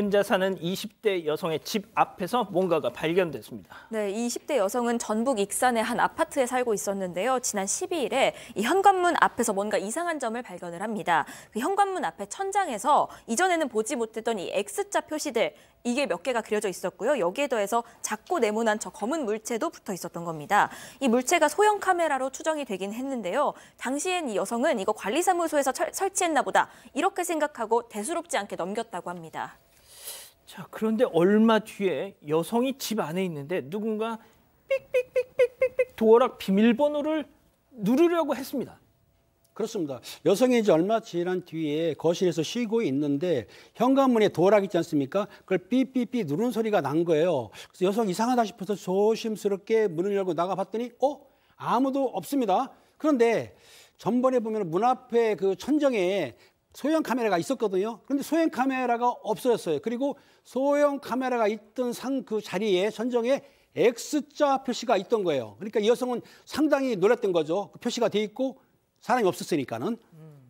혼자 사는 20대 여성의 집 앞에서 뭔가가 발견됐습니다. 네, 20대 여성은 전북 익산의 한 아파트에 살고 있었는데요. 지난 12일에 이 현관문 앞에서 뭔가 이상한 점을 발견을 합니다. 그 현관문 앞에 천장에서 이전에는 보지 못했던 이 X자 표시들 이게 몇 개가 그려져 있었고요. 여기에 더해서 작고 네모난 저 검은 물체도 붙어 있었던 겁니다. 이 물체가 소형 카메라로 추정이 되긴 했는데요. 당시엔 이 여성은 이거 관리사무소에서 철, 설치했나 보다 이렇게 생각하고 대수롭지 않게 넘겼다고 합니다. 자, 그런데 얼마 뒤에 여성이 집 안에 있는데 누군가 삑삑삑삑삑삑 도어락 비밀번호를 누르려고 했습니다. 그렇습니다. 여성이 이제 얼마 지난 뒤에 거실에서 쉬고 있는데 현관문에 도어락 있지 않습니까? 그걸 삐삐삐 누른 소리가 난 거예요. 그래서 여성 이상하다 싶어서 조심스럽게 문을 열고 나가봤더니 어? 아무도 없습니다. 그런데 전번에 보면 문 앞에 그 천정에 소형 카메라가 있었거든요. 그런데 소형 카메라가 없어졌어요. 그리고 소형 카메라가 있던 상 그 자리에 선정에 X자 표시가 있던 거예요. 그러니까 이 여성은 상당히 놀랐던 거죠. 그 표시가 돼 있고 사람이 없었으니까는. 음.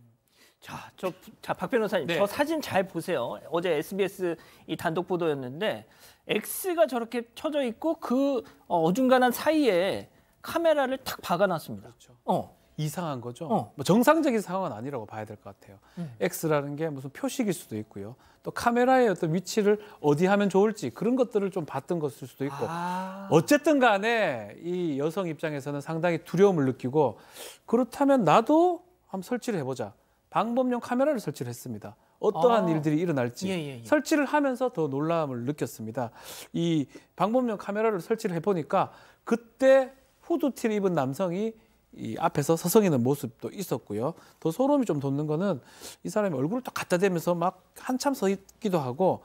자, 저, 자, 박 변호사님, 네. 저 사진 잘 보세요. 어제 SBS 이 단독 보도였는데 X가 저렇게 쳐져 있고 그 어, 어중간한 사이에 카메라를 탁 박아놨습니다. 그렇죠. 어. 이상한 거죠. 어. 뭐 정상적인 상황은 아니라고 봐야 될 것 같아요. 음. X라는 게 무슨 표식일 수도 있고요. 또 카메라의 어떤 위치를 어디 하면 좋을지 그런 것들을 좀 봤던 것일 수도 있고. 아. 어쨌든 간에 이 여성 입장에서는 상당히 두려움을 느끼고 그렇다면 나도 한번 설치를 해보자. 방범용 카메라를 설치를 했습니다. 어떠한 아. 일들이 일어날지 예, 예, 예. 설치를 하면서 더놀라움을 느꼈습니다. 이 방범용 카메라를 설치를 해보니까 그때 후드티를 입은 남성이 이 앞에서 서성이는 모습도 있었고요. 더 소름이 좀 돋는 거는 이 사람이 얼굴을 딱 갖다 대면서 막 한참 서 있기도 하고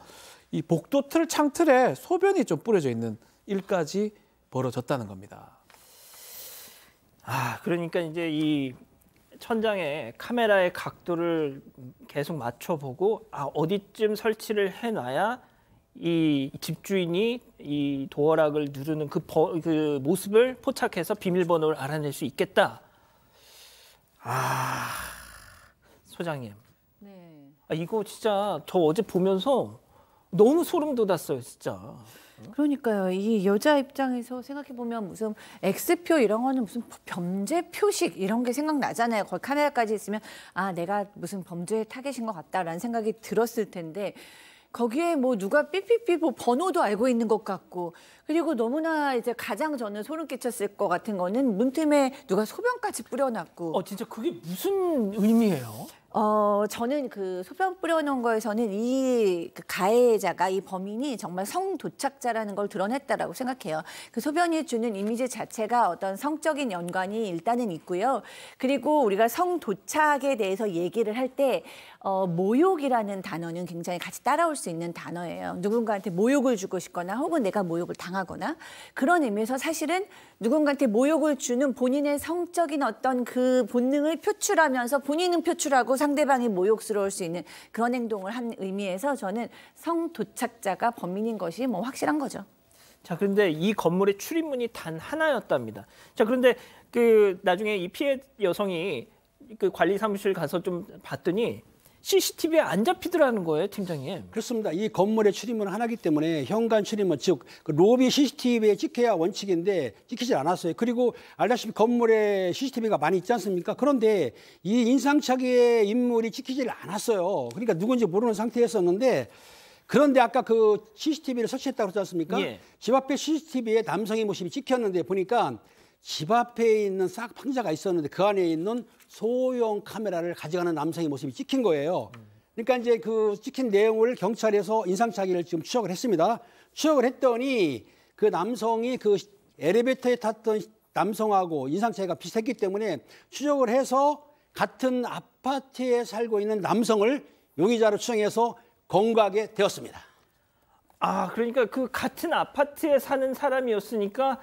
이 복도 틀 창틀에 소변이 좀 뿌려져 있는 일까지 벌어졌다는 겁니다. 아, 그러니까 이제 이 천장에 카메라의 각도를 계속 맞춰보고 아, 어디쯤 설치를 해놔야 이 집주인이 이 도어락을 누르는 그, 버, 그 모습을 포착해서 비밀번호를 알아낼 수 있겠다. 아, 소장님. 네. 아, 이거 진짜 저 어제 보면서 너무 소름 돋았어요, 진짜. 그러니까요. 이 여자 입장에서 생각해 보면 무슨 X표 이런 거는 무슨 범죄 표식 이런 게 생각나잖아요. 거기 카메라까지 있으면 아, 내가 무슨 범죄의 타겟인 것 같다라는 생각이 들었을 텐데 거기에 뭐 누가 삐삐삐 뭐 번호도 알고 있는 것 같고 그리고 너무나 이제 가장 저는 소름 끼쳤을 것 같은 거는 문틈에 누가 소변까지 뿌려놨고. 어, 진짜 그게 무슨 의미예요? 어, 저는 그 소변 뿌려놓은 거에서는 이 그 가해자가 이 범인이 정말 성도착자라는 걸 드러냈다라고 생각해요. 그 소변이 주는 이미지 자체가 어떤 성적인 연관이 일단은 있고요. 그리고 우리가 성도착에 대해서 얘기를 할 때 어, 모욕이라는 단어는 굉장히 같이 따라올 수 있는 단어예요. 누군가한테 모욕을 주고 싶거나 혹은 내가 모욕을 당한 당하거나 그런 의미에서 사실은 누군가한테 모욕을 주는 본인의 성적인 어떤 그 본능을 표출하면서 본인은 표출하고 상대방이 모욕스러울 수 있는 그런 행동을 한 의미에서 저는 성도착자가 범인인 것이 뭐 확실한 거죠. 자, 그런데 이 건물의 출입문이 단 하나였답니다. 자, 그런데 그 나중에 이 피해 여성이 그 관리 사무실 가서 좀 봤더니 CCTV에 안 잡히더라는 거예요, 팀장님. 그렇습니다. 이 건물의 출입문 하나기 때문에 현관 출입문, 즉 그 로비 CCTV에 찍혀야 원칙인데 찍히질 않았어요. 그리고 알다시피 건물에 CCTV가 많이 있지 않습니까? 그런데 이인상착의 인물이 찍히질 않았어요. 그러니까 누군지 모르는 상태였었는데 그런데 아까 그 CCTV를 설치했다고 그러지 않습니까? 예. 집 앞에 CCTV에 남성의 모습이 찍혔는데 보니까 집 앞에 있는 싹 판자가 있었는데 그 안에 있는 소형 카메라를 가져가는 남성의 모습이 찍힌 거예요. 그러니까 이제 그 찍힌 내용을 경찰에서 인상착의를 지금 추적을 했습니다. 추적을 했더니 그 남성이 그 엘리베이터에 탔던 남성하고 인상착의가 비슷했기 때문에 추적을 해서 같은 아파트에 살고 있는 남성을 용의자로 추정해서 건거하게 되었습니다. 아, 그러니까 그 같은 아파트에 사는 사람이었으니까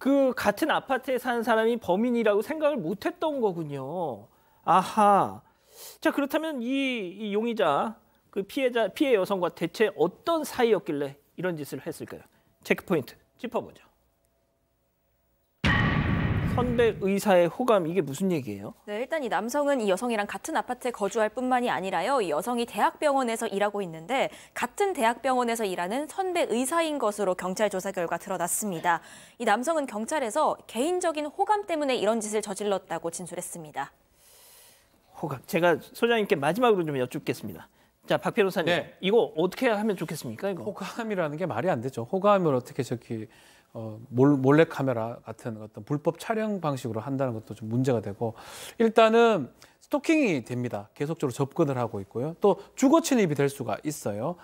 그 같은 아파트에 사는 사람이 범인이라고 생각을 못 했던 거군요. 아하. 자, 그렇다면 이, 이 용의자, 그 피해자, 피해 여성과 대체 어떤 사이였길래 이런 짓을 했을까요? 체크포인트 짚어보죠. 선배 의사의 호감 이게 무슨 얘기예요? 네, 일단 이 남성은 이 여성이랑 같은 아파트에 거주할 뿐만이 아니라요. 이 여성이 대학병원에서 일하고 있는데 같은 대학병원에서 일하는 선배 의사인 것으로 경찰 조사 결과 드러났습니다. 이 남성은 경찰에서 개인적인 호감 때문에 이런 짓을 저질렀다고 진술했습니다. 호감. 제가 소장님께 마지막으로 좀 여쭙겠습니다. 자, 박 변호사님. 네. 이거 어떻게 하면 좋겠습니까, 이거? 호감이라는 게 말이 안 되죠. 호감을 어떻게 저기 어, 몰래 카메라 같은 어떤 불법 촬영 방식으로 한다는 것도 좀 문제가 되고 일단은 스토킹이 됩니다. 계속적으로 접근을 하고 있고요. 또 주거 침입이 될 수가 있어요.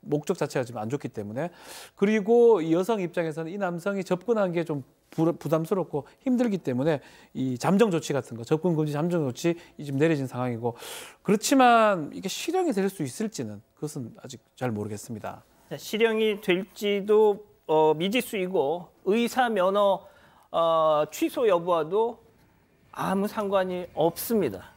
목적 자체가 지금 안 좋기 때문에 그리고 이 여성 입장에서는 이 남성이 접근한 게 좀 부담스럽고 힘들기 때문에 이 잠정 조치 같은 거 접근 금지 잠정 조치 지금 내려진 상황이고 그렇지만 이게 실형이 될 수 있을지는 그것은 아직 잘 모르겠습니다. 실형이 될지도 어, 미지수이고 의사 면허 어, 취소 여부와도 아무 상관이 없습니다.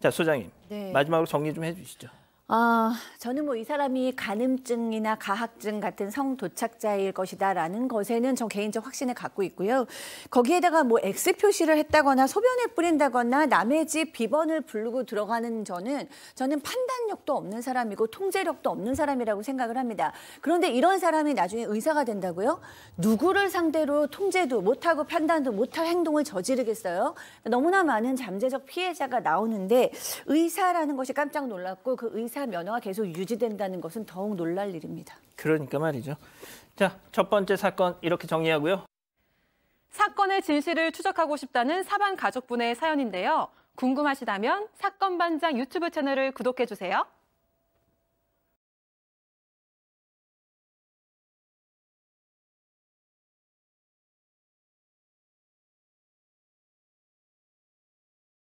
자 소장님 네. 마지막으로 정리 좀 해주시죠. 아, 저는 뭐 이 사람이 간음증이나 가학증 같은 성도착자일 것이다라는 것에는 저 개인적 확신을 갖고 있고요. 거기에다가 뭐 X 표시를 했다거나 소변을 뿌린다거나 남의 집 비번을 부르고 들어가는 저는 저는 판단력도 없는 사람이고 통제력도 없는 사람이라고 생각을 합니다. 그런데 이런 사람이 나중에 의사가 된다고요? 누구를 상대로 통제도 못하고 판단도 못할 행동을 저지르겠어요? 너무나 많은 잠재적 피해자가 나오는데 의사라는 것이 깜짝 놀랐고 그 의사 차 면허가 계속 유지된다는 것은 더욱 놀랄 일입니다. 그러니까 말이죠. 자, 첫 번째 사건 이렇게 정리하고요. 사건의 진실을 추적하고 싶다는 사반 가족분의 사연인데요. 궁금하시다면 사건 반장 유튜브 채널을 구독해 주세요.